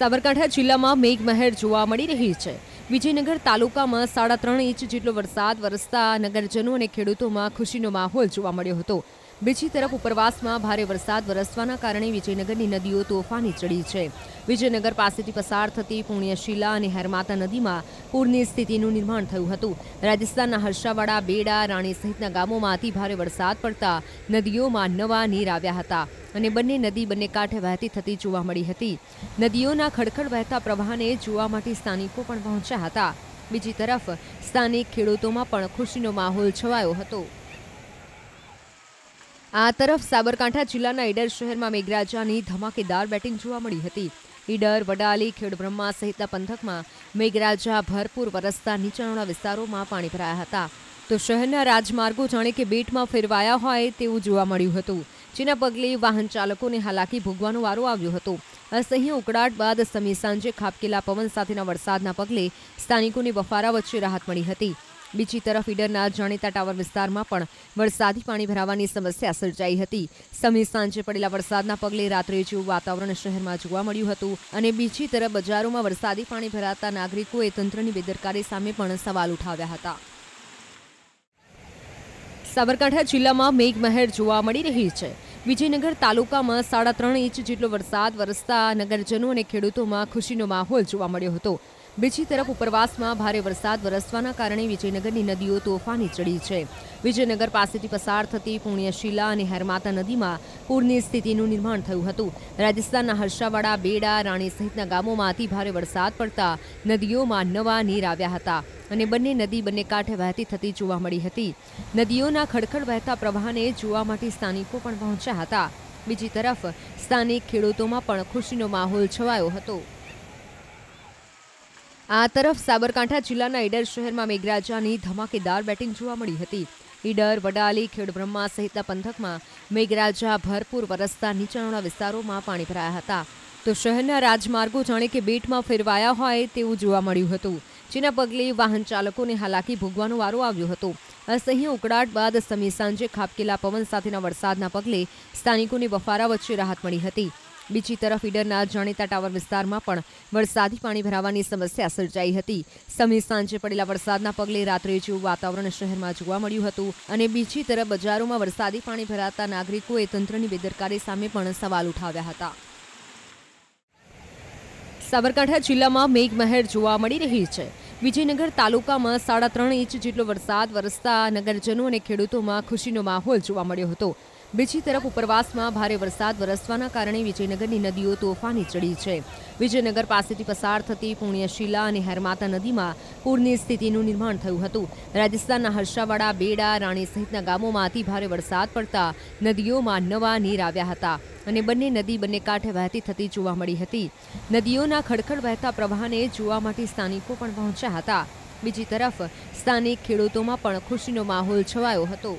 સાબરકાંઠા જિલ્લામાં મેઘમહેર જોવા મળી રહી છે વિજયનગર તાલુકામાં સાડા ત્રણ ઇંચ જેટલો વરસાદ વરસતા નગરજનો અને ખેડૂતોમાં ખુશીનો માહોલ જોવા મળ્યો હતો બીજી તરફ ઉપરવાસમાં ભારે વરસાદ વરસવાના કારણે વિજયનગરની નદીઓ તોફાની ચડી છે વિજયનગર પાસેથી પસાર થતી પુણ્યશીલા અને હેરમાતા નદીમાં પૂરની સ્થિતિનું નિર્માણ થયું હતું રાજસ્થાનના હર્ષાવાડા બેડા રાણી સહિતના ગામોમાં અતિ ભારે વરસાદ પડતા નદીઓમાં નવા નીર આવ્યા હતા અને બંને નદી બંને કાંઠે વહેતી થતી જોવા મળી હતી નદીઓના ખડખડ વહેતા પ્રવાહને જોવા માટે સ્થાનિકો પણ પહોંચ્યા હતા બીજી તરફ સ્થાનિક ખેડૂતોમાં પણ ખુશીનો માહોલ છવાયો હતો આ તરફ સાબરકાંઠા જિલ્લાના ઈડર શહેરમાં મેઘરાજાની ધમાકેદાર બેટિંગ જોવા મળી હતી ઈડર વડાલી ખેડબ્રહ્મા સહિતના પંથકમાં મેઘરાજા ભરપૂર વરસતા નીચાણવાળા વિસ્તારોમાં પાણી ભરાયા હતા તો શહેરના રાજમાર્ગો જાણે કે બેટમાં ફેરવાયા હોય તેવું જોવા મળ્યું હતું જેના પગલે વાહન ચાલકોને હાલાકી ભોગવાનો વારો આવ્યો હતો અસહ્ય ઉકળાટ બાદ સમી સાંજે ખાબકેલા પવન સાથેના વરસાદના પગલે સ્થાનિકોની બફારા વચ્ચે રાહત મળી હતી બીજી તરફ ઈડરના જાણીતા ટાવર વિસ્તારમાં પણ વરસાદી પાણી ભરાવાની સમસ્યા સર્જાઈ હતી સમી સાંજે પડેલા વરસાદના પગલે રાત્રે જેવું વાતાવરણ શહેરમાં જોવા મળ્યું હતું અને બીજી તરફ બજારોમાં વરસાદી પાણી ભરાતા નાગરિકોએ તંત્રની બેદરકારી સામે પણ સવાલ ઉઠાવ્યા હતા સાબરકાંઠા જિલ્લામાં મેઘમહેર જોવા મળી રહી છે વિજયનગર તાલુકામાં સાડા ત્રણ ઇંચ જેટલો વરસાદ વરસતા નગરજનો અને ખેડૂતોમાં ખુશીનો માહોલ જોવા મળ્યો હતો બીજી તરફ ઉપરવાસમાં ભારે વરસાદ વરસવાના કારણે વિજયનગરની નદીઓ તોફાની ચડી છે વિજયનગર પાસેથી પસાર થતી પુણ્યશીલા અને હેરમાતા નદીમાં પૂરની સ્થિતિનું નિર્માણ થયું હતું રાજસ્થાનના હર્ષાવાડા બેડા રાણી સહિતના ગામોમાં અતિ ભારે વરસાદ પડતા નદીઓમાં નવા નીર આવ્યા હતા અને બંને નદી બંને કાંઠે વહેતી થતી જોવા મળી હતી નદીઓના ખડખડ વહેતા પ્રવાહને જોવા માટે સ્થાનિકો પણ પહોંચ્યા હતા બીજી તરફ સ્થાનિક ખેડૂતોમાં પણ ખુશીનો માહોલ છવાયો હતો આ તરફ સાબરકાંઠા જિલ્લાના ઈડર શહેરમાં મેઘરાજાની ધમાકેદાર બેટિંગ જોવા મળી હતી ઈડર વડાલી ખેડબ્રહ્મા સહિતના પંથકમાં મેઘરાજા ભરપૂર વરસતા નીચાણવાળા વિસ્તારોમાં પાણી ભરાયા હતા તો શહેરના રાજમાર્ગો જાણે કે બેટમાં ફેરવાયા હોય તેવું જોવા મળ્યું હતું જેના પગલે વાહન ચાલકોને હાલાકી ભોગવાનો વારો આવ્યો હતો અસહ્ય ઉકળાટ બાદ સમી સાંજે ખાબકેલા પવન સાથેના વરસાદના પગલે સ્થાનિકોને બફારા વચ્ચે રાહત મળી હતી બીજી તરફ ઈડરના જાણીતા ટાવર વિસ્તારમાં પણ વરસાદી પાણી ભરાવાની સમસ્યા સર્જાઈ હતી સમી સાંજે પડેલા વરસાદના પગલે રાત્રે જેવું વાતાવરણ શહેરમાં જોવા મળ્યું હતું અને બીજી તરફ બજારોમાં વરસાદી પાણી ભરાતા નાગરિકોએ તંત્રની બેદરકારી સામે પણ સવાલ ઉઠાવ્યા હતા સાબરકાંઠા જિલ્લામાં મેઘમહેર જોવા મળી રહી છે વિજયનગર તાલુકામાં સાડા ત્રણ ઇંચ જેટલો વરસાદ વરસતા નગરજનો અને ખેડૂતોમાં ખુશીનો માહોલ જોવા મળ્યો હતો બીજી તરફ ઉપરવાસમાં ભારે વરસાદ વરસવાના કારણે વિજયનગરની નદીઓ તોફાની ચડી છે વિજયનગર પાસેથી પસાર થતી પુણ્યશીલા અને હેરમાતા નદીમાં પૂરની સ્થિતિનું નિર્માણ થયું હતું રાજસ્થાનના હર્ષાવાડા બેડા રાણી સહિતના ગામોમાં અતિ ભારે વરસાદ પડતા નદીઓમાં નવા નીર આવ્યા હતા અને બંને નદી બંને કાંઠે વહેતી થતી જોવા મળી હતી નદીઓના ખડખડ વહેતા પ્રવાહને જોવા માટે સ્થાનિકો પણ પહોંચ્યા હતા બીજી તરફ સ્થાનિક ખેડૂતોમાં પણ ખુશીનો માહોલ છવાયો હતો